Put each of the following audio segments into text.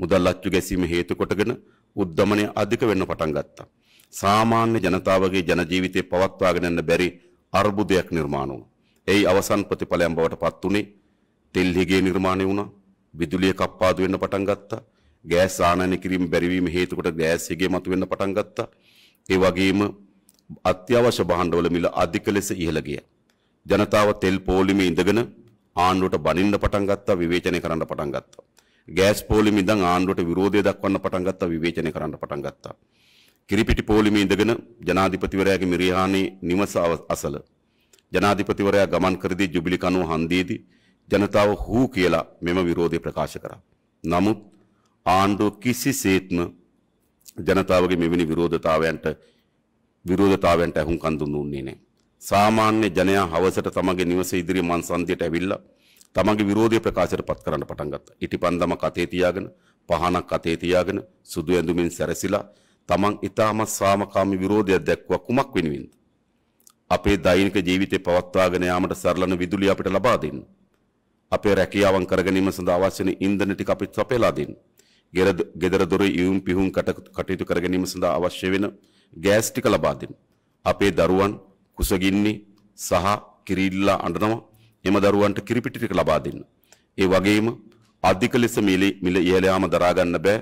මුදල් අච්චු ගැසීම හේතු කොටගෙන උද්දමනය අධික වෙන්න පටන් ගත්තා. සාමාන්‍ය ජනතාවගේ ජන ජීවිතේ පවත්වාගෙන යන්න බැරි අර්බුදයක් නිර්මාණ වුණා. එයි අවසන් ප්‍රතිඵලයන් බවට පත් උනේ තෙල් හිගේ නිර්මාණය වුණා. විදුලිය කප්පාදු වෙන්න පටන් ගත්තා. ගෑස් ආනයනය කිරීම බැරිවීම හේතු කොට ගෑස් හිගේ මතුවෙන්න පටන් ගත්තා. ඒ වගේම අත්‍යවශ්‍ය භාණ්ඩවල මිල අධික ලෙස ඉහළ ගියා. ජනතාව තෙල් පෝලිමේ ඉඳගෙන ආණ්ඩුවට බනින්න පටන් ගත්තා විවේචනය කරන්න පටන් ගත්තා. ගෑස් පෝලිමේ ඉඳන් ආණ්ඩුවට විරෝධය දක්වන්න පටන් ගත්තා විවේචනය කරන්න පටන් ගත්තා. කිරිපිටි පෝලිමේ ඉඳගෙන ජනාධිපතිවරයාගේ මිරිහානේ නිවස අසල ජනාධිපතිවරයා ගමන් කරදී ජුබිලි කණුව හන්දියේදී ජනතාව හූ කියලා මෙම විරෝධය ප්‍රකාශ කරා. නමුත් ආණ්ඩුව කිසිසේත්ම ජනතාවගේ මෙවැනි විරෝධතාවයන්ට විරෝධතාවයන්ට ඇහුම්කන් දුන්නුන්නේ නැහැ. සාමාන්‍ය ජනයා හවසට තමගේ නිවස ඉදිරි මන්සන්දියට ඇවිල්ලා තමන්ගේ විරෝධය ප්‍රකාශයට පත් කරන්න පටන් ගත්තා. ඉටිපන්දමක් අතේ තියාගෙන, පහනක් අතේ තියාගෙන, සුදු ඇඳුමින් සැරසිලා තමන් ඊටමත් සාමකාමී විරෝධයක් දැක්වුවා කුමක් වෙනුවෙන්ද? අපේ දෛනික ජීවිතේ පවත්වාගෙන යාමට සරලන විදුලිය අපිට ලබා දෙන්න. අපේ රැකියාවන් කරගැනීම සඳහා අවශ්‍ය වෙන ඉන්ධන ටික අපිට සපයලා දෙන්න. ගෙදර දොර ඉවුම් පිහුම් කටයුතු කර ගැනීම සඳහා අවශ්‍ය වෙන ගෑස් ටික ලබා දෙන්න. අපේ දරුවන් කුසගින්නේ සහ කිරිල්ලා අඬනවා එම දරුවන්ට කිරිපිටි ටික ලබා දෙන්න. ඒ වගේම අධික ලෙස මිල මිල ඉහළයාම දරා ගන්න බෑ.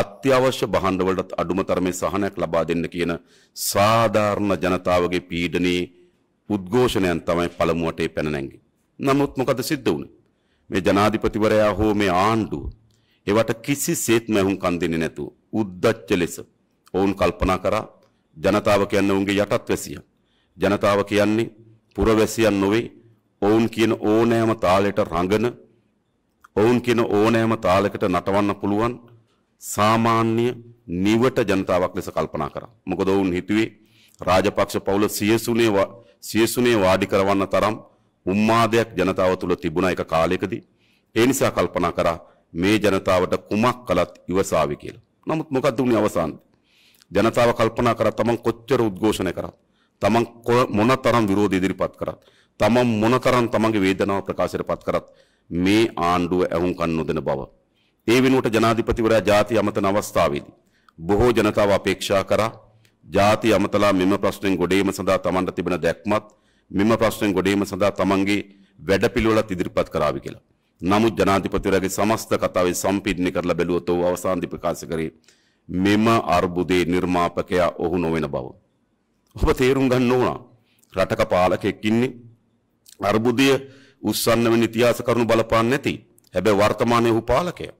අත්‍යවශ්‍ය භාණ්ඩ වලට අඩුම තරමේ සහනයක් ලබා දෙන්න කියන සාධාරණ ජනතාවගේ පීඩනයේ උද්ඝෝෂණයන් තමයි පළමුවට පැන නැංගේ. නමුත් මොකද සිද්ධ වුණේ? මේ ජනාධිපතිවරයා හෝ මේ ආණ්ඩුව ඒවට කිසිසේත්ම ඇහුම්කන් දෙන්නේ නැතුව උද්දච්ච ලෙස ඔවුන් කල්පනා කරා ජනතාව කියන්නේ ඔවුන්ගේ යටත්වැසියන්. ජනතාව කියන්නේ පුරවැසියන් නොවේ ඔවුන් කියන ඕනෑම තාලයට රඟන ඔවුන් කියන ඕනෑම තාලකට නටවන්න පුළුවන් සාමාන්‍ය නිවට ජනතාවක් ලෙස කල්පනා කරා. මොකද ඔවුන් හිතුවේ රාජපක්ෂ පවුල සියසුනේ සියසුනේ වාඩි කරවන්න තරම් උම්මාදයක් ජනතාව තුළ තිබුණා එක කාලයකදී. ඒ නිසා කල්පනා කරා මේ ජනතාවට කුමක් කළත් ඉවසාවි කියලා. නමුත් මොකක්ද උනේ අවසානයේ? ජනතාව කල්පනා කරා තමන් කොච්චර උද්ඝෝෂණ කරා තමන් මොනතරම් විරෝධ ඉදිරිපත් කරා තමන් මොනතරම් තමන්ගේ වේදනාව ප්‍රකාශයට පත් කරත් මේ ආණ්ඩුව ඇහුම්කන් නොදෙන බව. ඒ වෙනුවට ජනාධිපතිවරයා ජාති අමතන අවස්ථාවේදී බොහෝ ජනතාව අපේක්ෂා කරා ජාති අමතලා මෙම ප්‍රශ්නෙන් ගොඩේම සඳහා තමන්ට තිබෙන දැක්මත් මෙම ප්‍රශ්නෙන් ගොඩේම සඳහා තමන්ගේ වැඩපිළිවෙලත් ඉදිරිපත් කරાવી කියලා. නමුත් ජනාධිපතිවරයාගේ සමස්ත කතාවේ සම්පීඩනය කරලා බැලුවොත් ඔහු අවසානයේ ප්‍රකාශ කරේ මෙම අර්බුදේ නිර්මාපකයා ඔහු නොවන බව. ඔබ තේරුම් ගන්න ඕන රටක පාලකෙක් ඉන්නේ අර්බුදය උස්සන්න වෙන ඉතිහාස කරුණු බලපාන්නේ නැති. හැබැයි වර්තමානයේ ඔහු පාලකයා.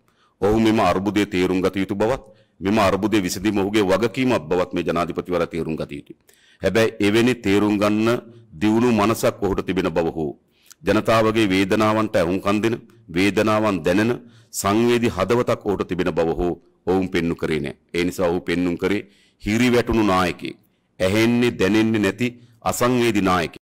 ඔහු මෙම අර්බුදයේ තේරුම් ගත යුතු බවත් මෙම අර්බුදයේ විසඳීම ඔහුගේ වගකීමක් බවත් මේ ජනාධිපතිවරයා තේරුම් ගත යුතුයි. හැබැයි එවැනි තේරුම් ගන්න දියුණු මනසක් ඔහුට තිබෙන බව හෝ ජනතාවගේ වේදනාවන්ට අරුම්කන් දෙන වේදනාවන් දැනෙන සංවේදී හදවතක් ඔහුට තිබෙන බව හෝ ඔවුන් පෙන්නු කරේ නැහැ. ඒ නිසා ඔහු පෙන්නුම් කරේ හිරි වැටුණු නායකයෙක්. ඇහෙන්නේ දැනෙන්නේ නැති අසංවේදී නායකයෙක්.